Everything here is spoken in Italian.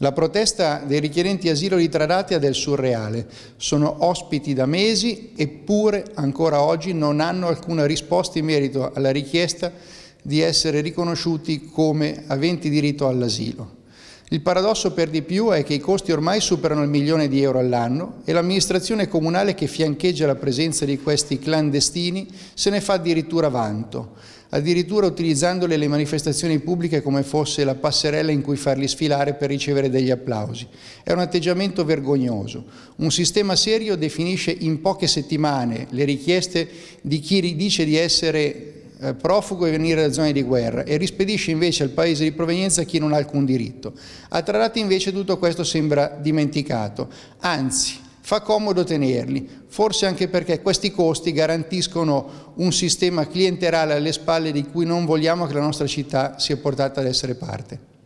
La protesta dei richiedenti asilo di Tradate è del surreale. Sono ospiti da mesi eppure ancora oggi non hanno alcuna risposta in merito alla richiesta di essere riconosciuti come aventi diritto all'asilo. Il paradosso per di più è che i costi ormai superano il milione di euro all'anno e l'amministrazione comunale che fiancheggia la presenza di questi clandestini se ne fa addirittura vanto, addirittura utilizzandole le manifestazioni pubbliche come fosse la passerella in cui farli sfilare per ricevere degli applausi. È un atteggiamento vergognoso. Un sistema serio definisce in poche settimane le richieste di chi dice di essere eh, profugo e venire da zone di guerra e rispedisce invece al paese di provenienza chi non ha alcun diritto. A Tarati invece tutto questo sembra dimenticato, anzi fa comodo tenerli, forse anche perché questi costi garantiscono un sistema clienterale alle spalle di cui non vogliamo che la nostra città sia portata ad essere parte.